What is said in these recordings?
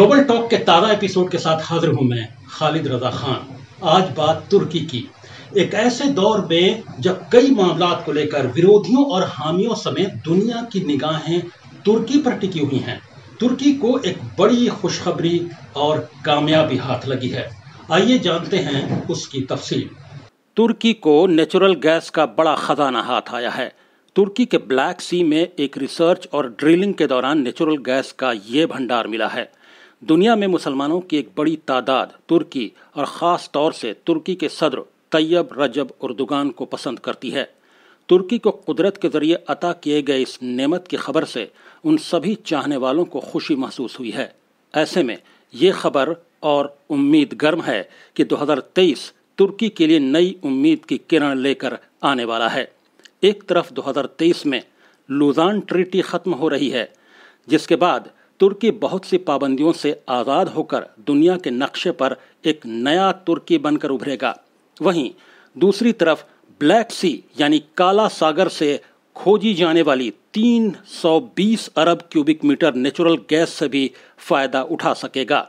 global talk के ताज़ा episode के साथ हाजिर हूं मैं खालिद रजा खान आज बात तुर्की की एक ऐसे दौर में जब कई मामला को लेकर विरोधियों और हामियों समेत दुनिया की निगाहें तुर्की पर टिकी हुई हैं तुर्की को एक बड़ी खुशखबरी और कामयाबी हाथ लगी है आइए जानते हैं उसकी तफसील तुर्की को नेचुरल गैस का बड़ा खजाना हाथ आया है तुर्की के ब्लैक सी में एक रिसर्च और ड्रिलिंग के दौरान नेचुरल गैस का ये भंडार मिला है दुनिया में मुसलमानों की एक बड़ी तादाद तुर्की और ख़ास तौर से तुर्की के सदर तैयब रजब उर्दुगान को पसंद करती है तुर्की को कुदरत के जरिए अता किए गए इस नेमत की खबर से उन सभी चाहने वालों को खुशी महसूस हुई है ऐसे में ये खबर और उम्मीद गर्म है कि 2023 तुर्की के लिए नई उम्मीद की किरण लेकर आने वाला है एक तरफ 2023 में लुजान ट्रीटी खत्म हो रही है जिसके बाद तुर्की बहुत सी पाबंदियों से आज़ाद होकर दुनिया के नक्शे पर एक नया तुर्की बनकर उभरेगा वहीं दूसरी तरफ ब्लैक सी यानी काला सागर से खोजी जाने वाली 320 अरब क्यूबिक मीटर नेचुरल गैस से भी फायदा उठा सकेगा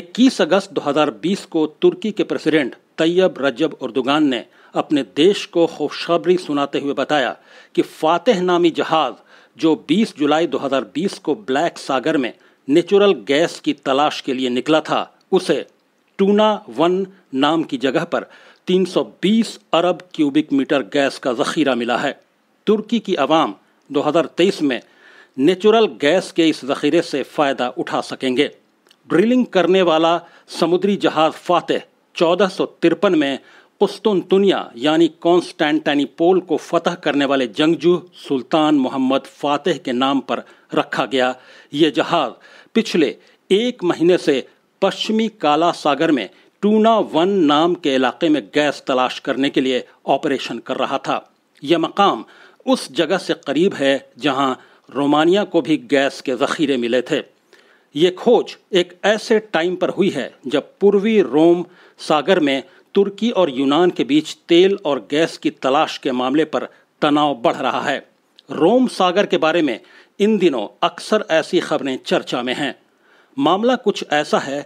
21 अगस्त 2020 को तुर्की के प्रेसिडेंट तैयब रजब उर्दुगान ने अपने देश को खुशखबरी सुनाते हुए बताया कि फातेह नामी जहाज़ जो 20 जुलाई 2020 को ब्लैक सागर में नेचुरल गैस की तलाश के लिए निकला था उसे टूना वन नाम की जगह पर 320 अरब क्यूबिक मीटर गैस का जखीरा मिला है तुर्की की आवाम 2023 में नेचुरल गैस के इस जखीरे से फ़ायदा उठा सकेंगे ड्रिलिंग करने वाला समुद्री जहाज फातह चौदह में पुस्तुनतुनिया यानी कॉन्स्टेंटेनिपोल को फतह करने वाले जंगजू सुल्तान मोहम्मद फातेह के नाम पर रखा गया ये जहाज पिछले एक महीने से पश्चिमी काला सागर में टूना वन नाम के इलाके में गैस तलाश करने के लिए ऑपरेशन कर रहा था यह मकाम उस जगह से करीब है जहां रोमानिया को भी गैस के जखीरे मिले थे ये खोज एक ऐसे टाइम पर हुई है जब पूर्वी रोम सागर में तुर्की और यूनान के बीच तेल और गैस की तलाश के मामले पर तनाव बढ़ रहा है रोम सागर के बारे में इन दिनों अक्सर ऐसी खबरें चर्चा में हैं मामला कुछ ऐसा है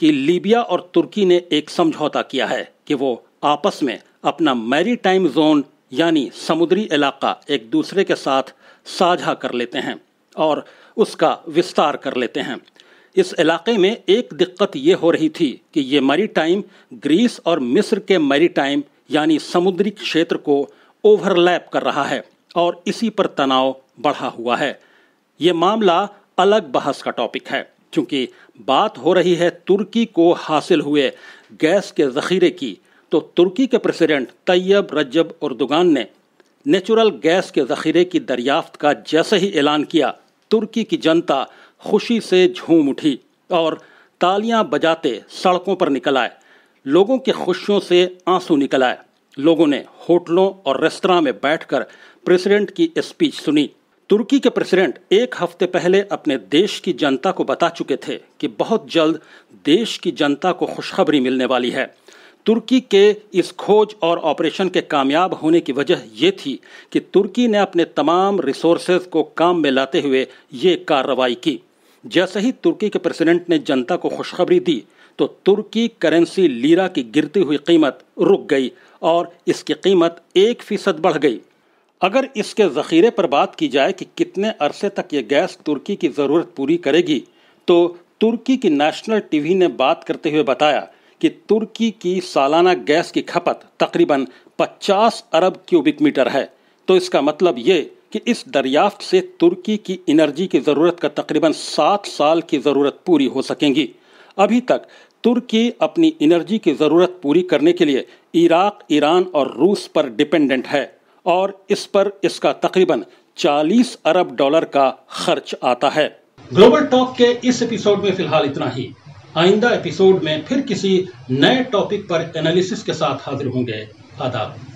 कि लीबिया और तुर्की ने एक समझौता किया है कि वो आपस में अपना मैरी टाइम जोन यानी समुद्री इलाका एक दूसरे के साथ साझा कर लेते हैं और उसका विस्तार कर लेते हैं इस इलाके में एक दिक्कत ये हो रही थी कि ये मरी टाइम ग्रीस और मिस्र के मरी टाइम यानी समुद्री क्षेत्र को ओवरलैप कर रहा है और इसी पर तनाव बढ़ा हुआ है ये मामला अलग बहस का टॉपिक है क्योंकि बात हो रही है तुर्की को हासिल हुए गैस के जखीरे की तो तुर्की के प्रेसिडेंट तैयब रजब उर्दुगान ने नेचुरल गैस के जखीरे की दरियाफ्त का जैसे ही ऐलान किया तुर्की की जनता खुशी से झूम उठी और तालियां बजाते सड़कों पर निकल आए लोगों की खुशियों से आंसू निकल आए लोगों ने होटलों और रेस्तरा में बैठकर प्रेसिडेंट की स्पीच सुनी तुर्की के प्रेसिडेंट एक हफ्ते पहले अपने देश की जनता को बता चुके थे कि बहुत जल्द देश की जनता को खुशखबरी मिलने वाली है तुर्की के इस खोज और ऑपरेशन के कामयाब होने की वजह ये थी कि तुर्की ने अपने तमाम रिसोर्सेज को काम में लाते हुए ये कार्रवाई की जैसे ही तुर्की के प्रेसिडेंट ने जनता को खुशखबरी दी तो तुर्की करेंसी लीरा की गिरती हुई कीमत रुक गई और इसकी कीमत एक फीसद बढ़ गई अगर इसके ज़ख़ीरे पर बात की जाए कि कितने अरसे तक ये गैस तुर्की की ज़रूरत पूरी करेगी तो तुर्की की नेशनल टीवी ने बात करते हुए बताया कि तुर्की की सालाना गैस की खपत तकरीबन 50 अरब क्यूबिक मीटर है तो इसका मतलब ये कि इस दरियाफ्त से तुर्की की एनर्जी की ज़रूरत का तकरीबन सात साल की ज़रूरत पूरी हो सकेंगी अभी तक तुर्की अपनी एनर्जी की ज़रूरत पूरी करने के लिए इराक ईरान और रूस पर डिपेंडेंट है और इस पर इसका तकरीबन 40 अरब डॉलर का खर्च आता है ग्लोबल टॉक के इस एपिसोड में फिलहाल इतना ही आइंदा एपिसोड में फिर किसी नए टॉपिक पर एनालिसिस के साथ हाजिर होंगे आदाब